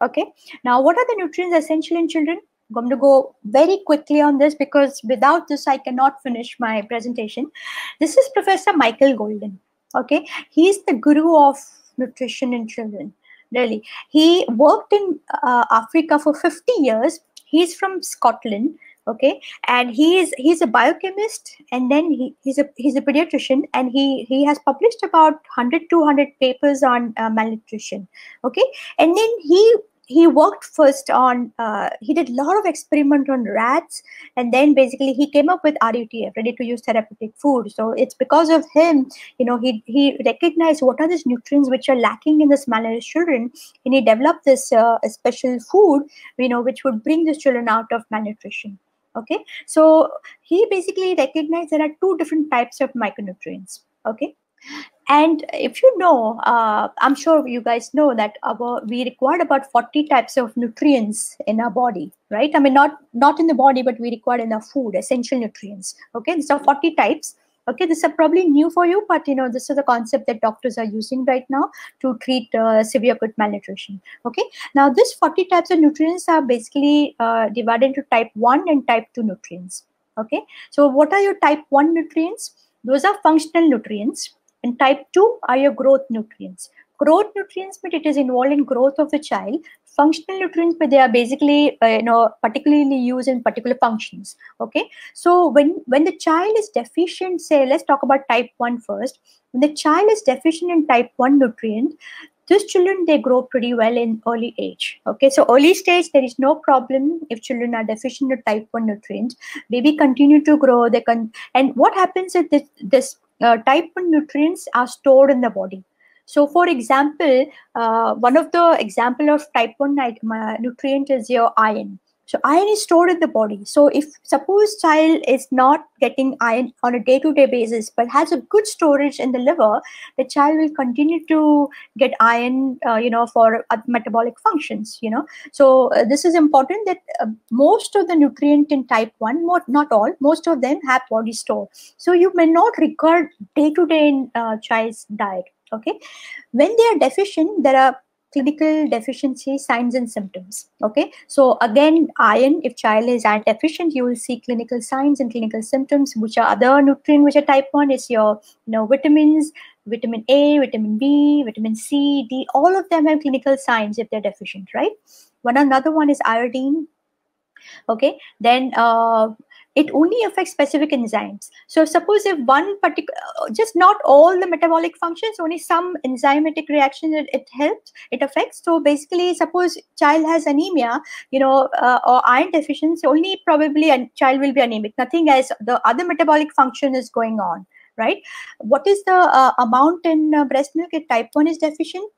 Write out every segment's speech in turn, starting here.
Okay. Now, what are the nutrients essential in children? I'm going to go very quickly on this because without this, I cannot finish my presentation. This is Professor Michael Golden. Okay. He's the guru of nutrition in children, really. He worked in uh, Africa for 50 years. He's from Scotland okay and he is he's a biochemist and then he, he's a he's a pediatrician and he he has published about 100 200 papers on uh, malnutrition okay and then he he worked first on uh, he did a lot of experiment on rats and then basically he came up with rutf ready to use therapeutic food so it's because of him you know he he recognized what are these nutrients which are lacking in the malnourished children and he developed this uh, special food you know which would bring these children out of malnutrition okay so he basically recognized there are two different types of micronutrients okay and if you know uh, i'm sure you guys know that our we require about 40 types of nutrients in our body right i mean not not in the body but we require in our food essential nutrients okay these are 40 types okay this is probably new for you but you know this is the concept that doctors are using right now to treat uh, severe acute malnutrition okay now these 40 types of nutrients are basically uh, divided into type 1 and type 2 nutrients okay so what are your type 1 nutrients those are functional nutrients and type 2 are your growth nutrients growth nutrients but it is involved in growth of the child functional nutrients but they are basically uh, you know particularly used in particular functions okay so when when the child is deficient say let's talk about type 1 first when the child is deficient in type 1 nutrient these children they grow pretty well in early age okay so early stage there is no problem if children are deficient in type 1 nutrient baby continue to grow they can and what happens if this, this uh, type 1 nutrients are stored in the body so for example, uh, one of the example of type 1 nutrient is your iron. So iron is stored in the body. So if suppose child is not getting iron on a day-to-day basis, but has a good storage in the liver, the child will continue to get iron, uh, you know, for uh, metabolic functions, you know. So uh, this is important that uh, most of the nutrient in type 1, more, not all, most of them have body store. So you may not require day-to-day -day in uh, child's diet okay when they are deficient there are clinical deficiency signs and symptoms okay so again iron if child is iron deficient you will see clinical signs and clinical symptoms which are other nutrient which are type 1 is your you know vitamins vitamin a vitamin b vitamin c d all of them have clinical signs if they're deficient right one another one is iodine okay then uh, it only affects specific enzymes. So suppose if one particular, uh, just not all the metabolic functions, only some enzymatic reaction it, it helps, it affects. So basically, suppose child has anemia, you know, uh, or iron deficiency, only probably a child will be anemic. Nothing as The other metabolic function is going on, right? What is the uh, amount in uh, breast milk if type 1 is deficient?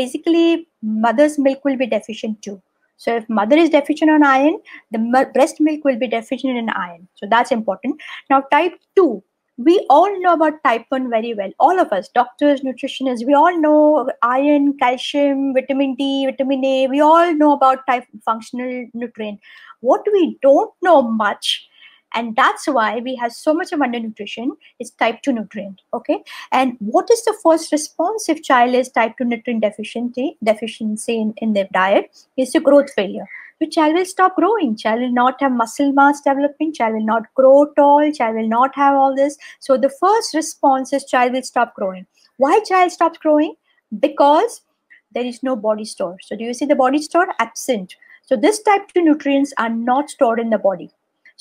Basically, mother's milk will be deficient too so if mother is deficient on iron, the breast milk will be deficient in iron. So that's important. Now type 2, we all know about type 1 very well all of us doctors nutritionists we all know iron calcium vitamin d vitamin a we all know about type functional nutrient what we don't know much and that's why we have so much of undernutrition it's type 2 nutrient okay and what is the first response if child is type 2 nutrient deficiency deficiency in, in their diet is the growth failure The child will stop growing child will not have muscle mass development child will not grow tall child will not have all this so the first response is child will stop growing why child stops growing because there is no body store so do you see the body store absent so this type 2 nutrients are not stored in the body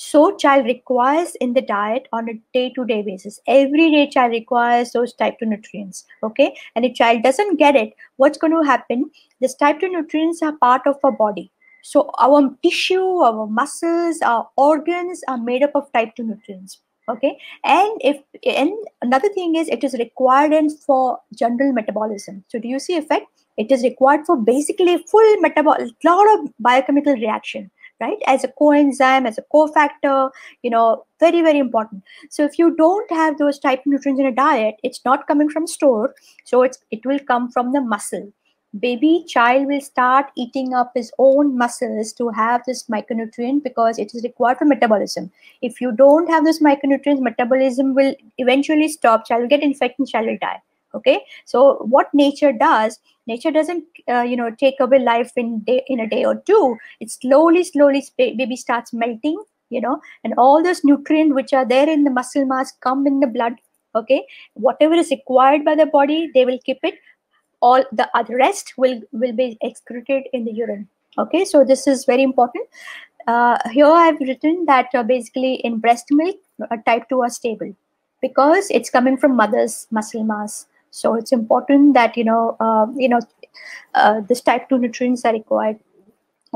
so child requires in the diet on a day-to-day basis every day child requires those type 2 nutrients okay and if child doesn't get it what's going to happen this type 2 nutrients are part of our body so our tissue our muscles our organs are made up of type 2 nutrients okay and if and another thing is it is required and for general metabolism so do you see effect it is required for basically full metabolic lot of biochemical reaction right as a coenzyme as a cofactor you know very very important so if you don't have those type of nutrients in a diet it's not coming from store so it's it will come from the muscle baby child will start eating up his own muscles to have this micronutrient because it is required for metabolism if you don't have this micronutrients metabolism will eventually stop child will get infection child will die okay so what nature does nature doesn't uh, you know take away life in day in a day or two it slowly slowly baby starts melting you know and all those nutrients which are there in the muscle mass come in the blood okay whatever is required by the body they will keep it all the other uh, rest will will be excreted in the urine okay so this is very important uh, here I've written that uh, basically in breast milk, uh, type 2 are stable because it's coming from mother's muscle mass. So it's important that you know uh, you know uh, this type two nutrients are required.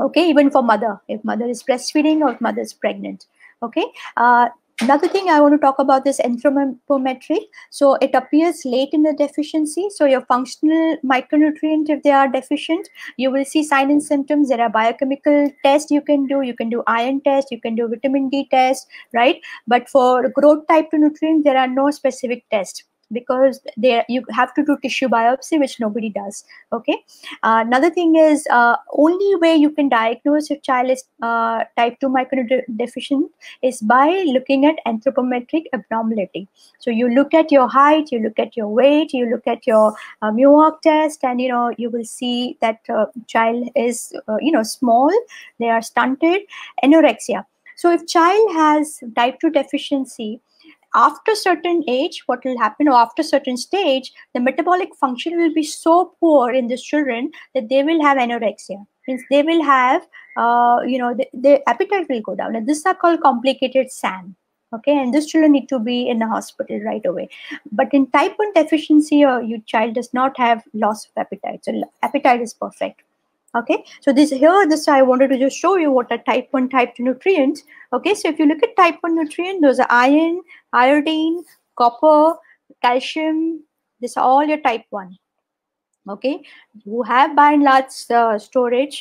Okay, even for mother, if mother is breastfeeding or if mother is pregnant. Okay. Uh, another thing I want to talk about is anthropometric. So it appears late in the deficiency. So your functional micronutrient, if they are deficient, you will see signs and symptoms. There are biochemical tests you can do. You can do iron test. You can do vitamin D test, right? But for growth type 2 nutrients, there are no specific tests because there you have to do tissue biopsy which nobody does okay uh, another thing is uh, only way you can diagnose if child is uh, type 2 microdeficient is by looking at anthropometric abnormality so you look at your height you look at your weight you look at your uh, muoc test and you know you will see that uh, child is uh, you know small they are stunted anorexia so if child has type 2 deficiency after certain age, what will happen, or oh, after certain stage, the metabolic function will be so poor in these children that they will have anorexia. Means they will have, uh, you know, the, their appetite will go down. And this are called complicated SAM. Okay, and these children need to be in the hospital right away. But in type 1 deficiency, uh, your child does not have loss of appetite. So appetite is perfect okay so this here this i wanted to just show you what are type 1 type 2 nutrients okay so if you look at type 1 nutrient those are iron iodine copper calcium this are all your type 1 okay you have by and large uh, storage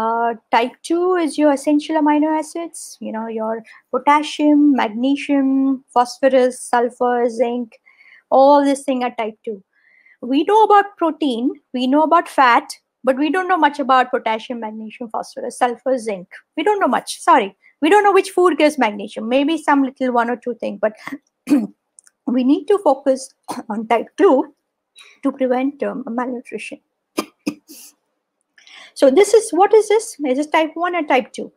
uh, type 2 is your essential amino acids you know your potassium magnesium phosphorus sulfur zinc all this thing are type 2 we know about protein we know about fat but we don't know much about potassium, magnesium, phosphorus, sulfur, zinc. We don't know much. Sorry. We don't know which food gives magnesium. Maybe some little one or two thing, but we need to focus on type 2 to prevent um, malnutrition. so this is, what is this? Is this type 1 and type 2?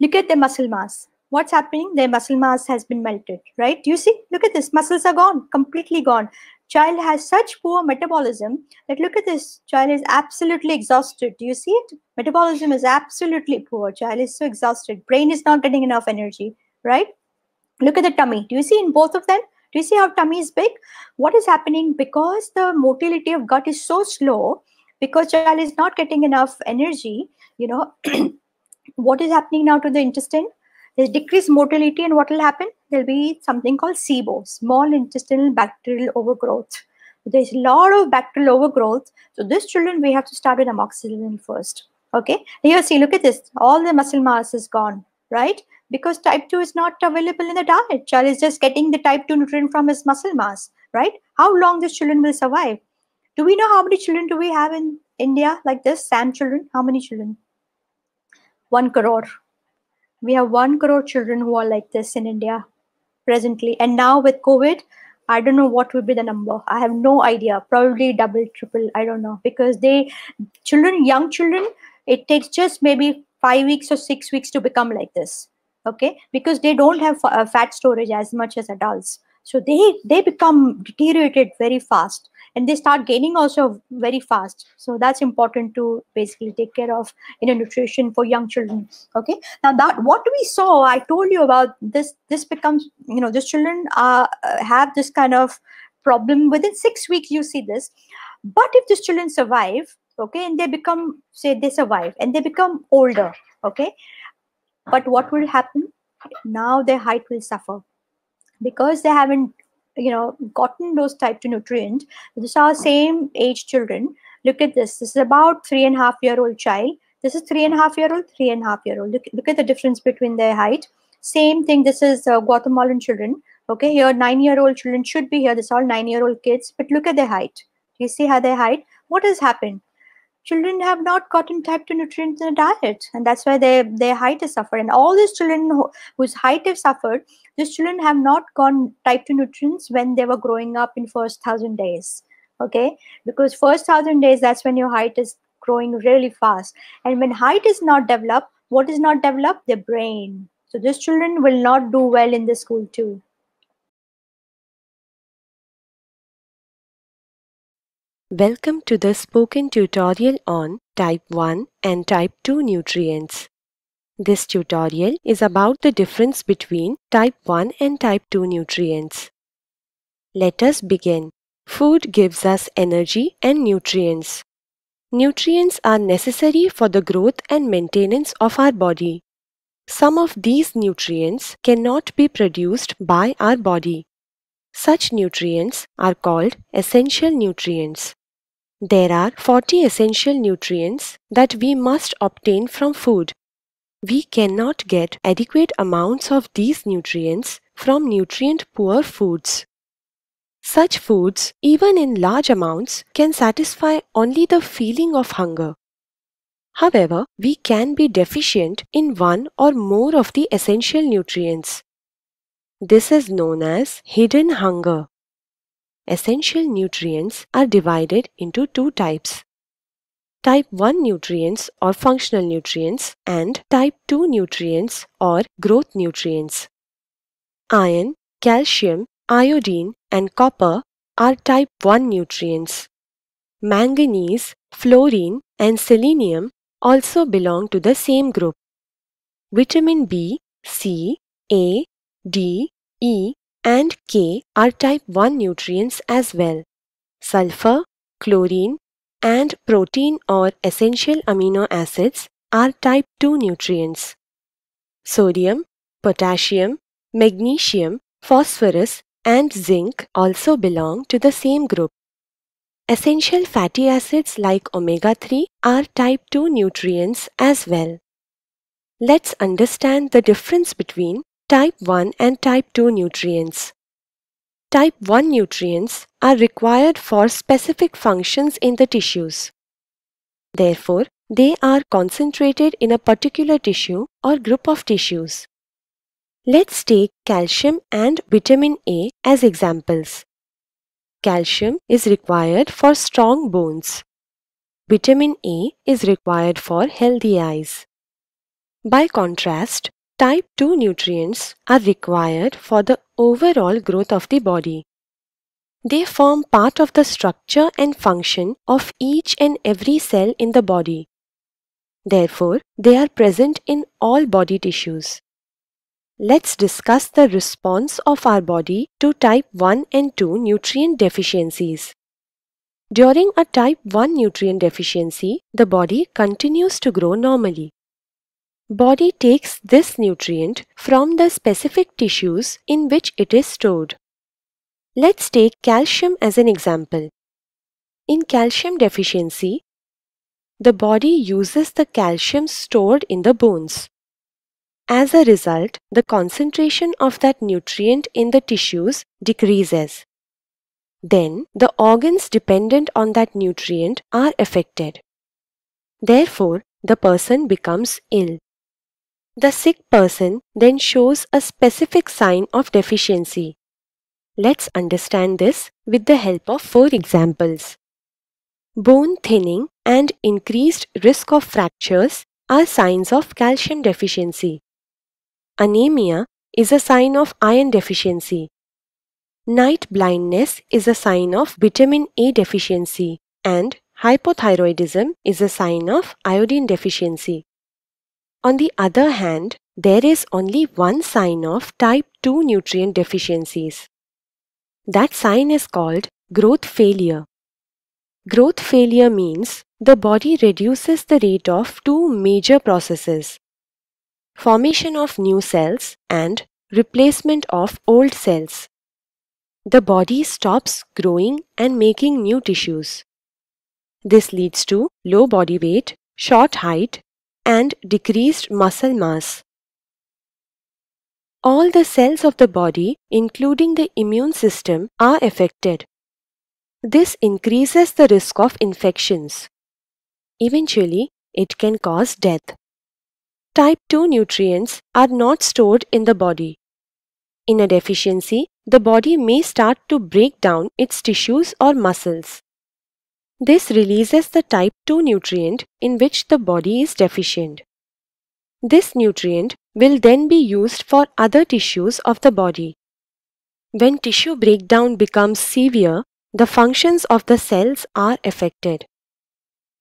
Look at the muscle mass. What's happening? Their muscle mass has been melted, right? You see, look at this. Muscles are gone, completely gone child has such poor metabolism that look at this child is absolutely exhausted do you see it metabolism is absolutely poor child is so exhausted brain is not getting enough energy right look at the tummy do you see in both of them do you see how tummy is big what is happening because the motility of gut is so slow because child is not getting enough energy you know what is happening now to the intestine there's decreased motility and what will happen there'll be something called SIBO, small intestinal bacterial overgrowth. There's a lot of bacterial overgrowth. So these children, we have to start with amoxicillin first. Okay. Here, see, look at this. All the muscle mass is gone, right? Because type 2 is not available in the diet. Child is just getting the type 2 nutrient from his muscle mass, right? How long these children will survive? Do we know how many children do we have in India like this? SAM children? How many children? One crore. We have one crore children who are like this in India presently. And now with COVID, I don't know what will be the number. I have no idea. Probably double, triple. I don't know because they, children, young children, it takes just maybe five weeks or six weeks to become like this. Okay, because they don't have uh, fat storage as much as adults so they they become deteriorated very fast and they start gaining also very fast so that's important to basically take care of in you know, nutrition for young children okay now that what we saw i told you about this this becomes you know these children uh, have this kind of problem within six weeks you see this but if these children survive okay and they become say they survive and they become older okay but what will happen now their height will suffer because they haven't you know gotten those type 2 nutrient these are same age children look at this this is about three and a half year old child this is three and a half year old three and a half year old look, look at the difference between their height same thing this is uh, guatemalan children okay here nine year old children should be here this all nine year old kids but look at their height you see how their height what has happened children have not gotten type 2 nutrients in the diet and that's why they, their height is suffered and all these children who, whose height have suffered these children have not gone type 2 nutrients when they were growing up in first thousand days okay because first thousand days that's when your height is growing really fast and when height is not developed what is not developed the brain so these children will not do well in the school too Welcome to the spoken tutorial on type 1 and type 2 nutrients. This tutorial is about the difference between type 1 and type 2 nutrients. Let us begin. Food gives us energy and nutrients. Nutrients are necessary for the growth and maintenance of our body. Some of these nutrients cannot be produced by our body. Such nutrients are called essential nutrients. There are 40 essential nutrients that we must obtain from food. We cannot get adequate amounts of these nutrients from nutrient-poor foods. Such foods, even in large amounts, can satisfy only the feeling of hunger. However, we can be deficient in one or more of the essential nutrients. This is known as hidden hunger essential nutrients are divided into two types. Type 1 nutrients or functional nutrients and type 2 nutrients or growth nutrients. Iron, calcium, iodine and copper are type 1 nutrients. Manganese, fluorine and selenium also belong to the same group. Vitamin B, C, A, D, E and K are type 1 nutrients as well. Sulfur, chlorine, and protein or essential amino acids are type 2 nutrients. Sodium, potassium, magnesium, phosphorus, and zinc also belong to the same group. Essential fatty acids like omega-3 are type 2 nutrients as well. Let's understand the difference between type 1 and type 2 nutrients. Type 1 nutrients are required for specific functions in the tissues. Therefore, they are concentrated in a particular tissue or group of tissues. Let's take calcium and vitamin A as examples. Calcium is required for strong bones. Vitamin A is required for healthy eyes. By contrast, Type 2 nutrients are required for the overall growth of the body. They form part of the structure and function of each and every cell in the body. Therefore, they are present in all body tissues. Let's discuss the response of our body to type 1 and 2 nutrient deficiencies. During a type 1 nutrient deficiency, the body continues to grow normally. Body takes this nutrient from the specific tissues in which it is stored. Let's take calcium as an example. In calcium deficiency, the body uses the calcium stored in the bones. As a result, the concentration of that nutrient in the tissues decreases. Then, the organs dependent on that nutrient are affected. Therefore, the person becomes ill. The sick person then shows a specific sign of deficiency. Let's understand this with the help of four examples. Bone thinning and increased risk of fractures are signs of calcium deficiency. Anemia is a sign of iron deficiency. Night blindness is a sign of vitamin A deficiency and hypothyroidism is a sign of iodine deficiency. On the other hand, there is only one sign of type 2 nutrient deficiencies. That sign is called growth failure. Growth failure means the body reduces the rate of two major processes formation of new cells and replacement of old cells. The body stops growing and making new tissues. This leads to low body weight, short height, and decreased muscle mass. All the cells of the body, including the immune system, are affected. This increases the risk of infections. Eventually, it can cause death. Type 2 nutrients are not stored in the body. In a deficiency, the body may start to break down its tissues or muscles. This releases the type 2 nutrient in which the body is deficient. This nutrient will then be used for other tissues of the body. When tissue breakdown becomes severe, the functions of the cells are affected.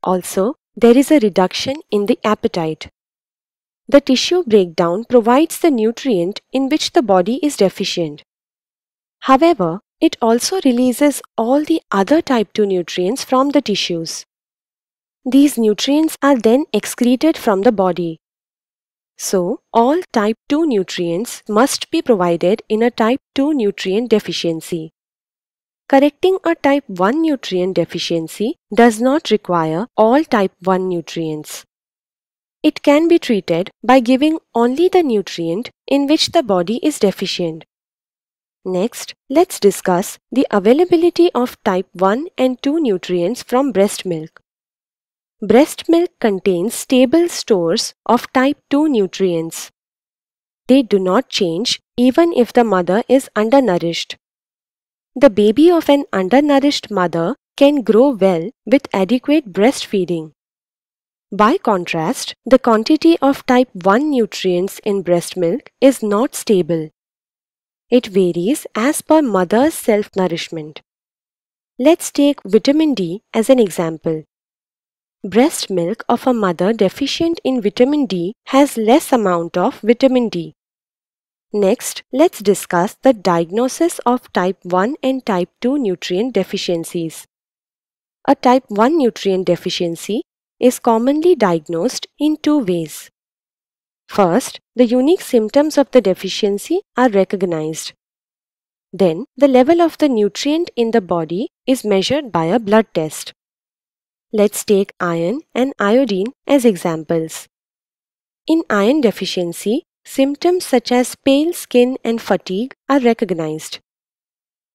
Also, there is a reduction in the appetite. The tissue breakdown provides the nutrient in which the body is deficient. However, it also releases all the other type 2 nutrients from the tissues. These nutrients are then excreted from the body. So, all type 2 nutrients must be provided in a type 2 nutrient deficiency. Correcting a type 1 nutrient deficiency does not require all type 1 nutrients. It can be treated by giving only the nutrient in which the body is deficient. Next, let's discuss the availability of type 1 and 2 nutrients from breast milk. Breast milk contains stable stores of type 2 nutrients. They do not change even if the mother is undernourished. The baby of an undernourished mother can grow well with adequate breastfeeding. By contrast, the quantity of type 1 nutrients in breast milk is not stable it varies as per mother's self-nourishment. Let's take vitamin D as an example. Breast milk of a mother deficient in vitamin D has less amount of vitamin D. Next, let's discuss the diagnosis of type 1 and type 2 nutrient deficiencies. A type 1 nutrient deficiency is commonly diagnosed in two ways. First, the unique symptoms of the deficiency are recognized. Then, the level of the nutrient in the body is measured by a blood test. Let's take iron and iodine as examples. In iron deficiency, symptoms such as pale skin and fatigue are recognized.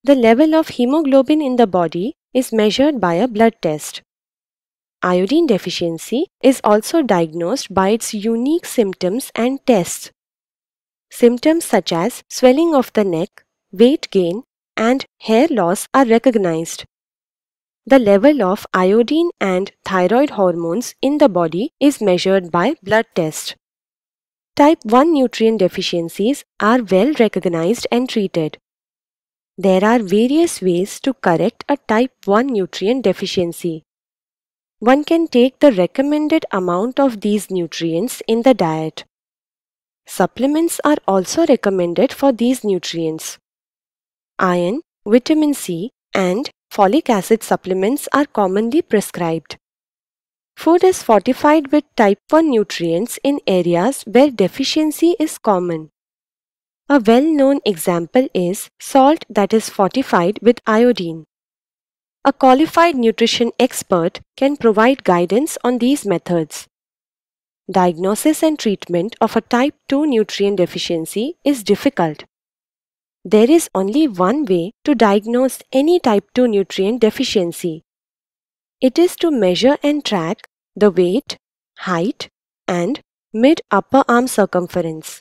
The level of hemoglobin in the body is measured by a blood test iodine deficiency is also diagnosed by its unique symptoms and tests. Symptoms such as swelling of the neck, weight gain, and hair loss are recognized. The level of iodine and thyroid hormones in the body is measured by blood test. Type 1 nutrient deficiencies are well recognized and treated. There are various ways to correct a type 1 nutrient deficiency one can take the recommended amount of these nutrients in the diet. Supplements are also recommended for these nutrients. Iron, vitamin C and folic acid supplements are commonly prescribed. Food is fortified with type 1 nutrients in areas where deficiency is common. A well-known example is salt that is fortified with iodine. A qualified nutrition expert can provide guidance on these methods. Diagnosis and treatment of a type 2 nutrient deficiency is difficult. There is only one way to diagnose any type 2 nutrient deficiency. It is to measure and track the weight, height, and mid upper arm circumference.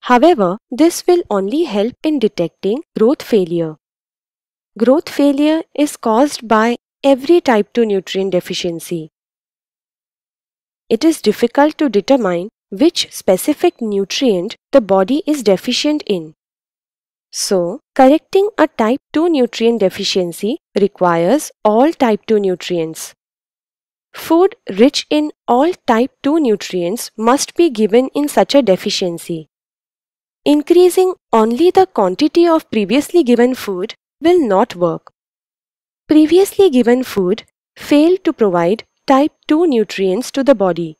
However, this will only help in detecting growth failure. Growth failure is caused by every type 2 nutrient deficiency. It is difficult to determine which specific nutrient the body is deficient in. So, correcting a type 2 nutrient deficiency requires all type 2 nutrients. Food rich in all type 2 nutrients must be given in such a deficiency. Increasing only the quantity of previously given food will not work. Previously given food failed to provide type 2 nutrients to the body.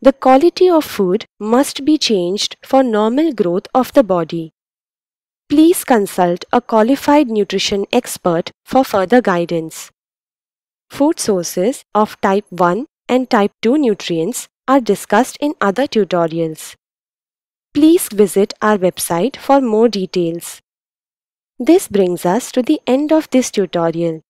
The quality of food must be changed for normal growth of the body. Please consult a qualified nutrition expert for further guidance. Food sources of type 1 and type 2 nutrients are discussed in other tutorials. Please visit our website for more details. This brings us to the end of this tutorial.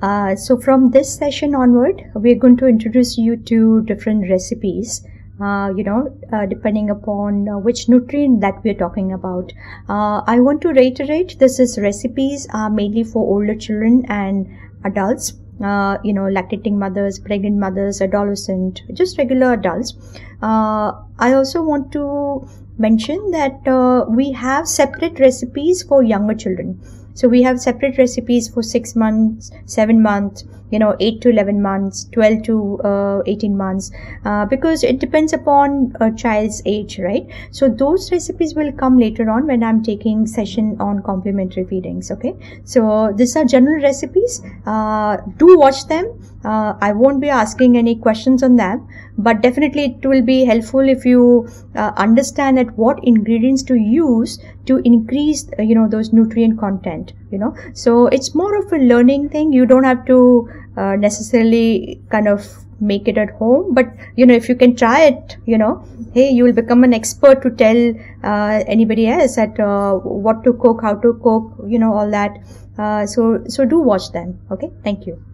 Uh, so from this session onward, we're going to introduce you to different recipes. Uh, you know, uh, depending upon uh, which nutrient that we're talking about. Uh, I want to reiterate this is recipes are mainly for older children and adults. Uh, you know, lactating mothers, pregnant mothers, adolescent, just regular adults. Uh, I also want to mention that uh, we have separate recipes for younger children. So we have separate recipes for six months, seven months, you know, eight to 11 months, 12 to uh, 18 months, uh, because it depends upon a child's age, right? So those recipes will come later on when I'm taking session on complementary feedings. Okay. So these are general recipes. Uh, do watch them uh, i won't be asking any questions on them but definitely it will be helpful if you uh, understand that what ingredients to use to increase uh, you know those nutrient content you know so it's more of a learning thing you don't have to uh, necessarily kind of make it at home but you know if you can try it you know hey you will become an expert to tell uh, anybody else at uh, what to cook how to cook you know all that uh, so so do watch them okay thank you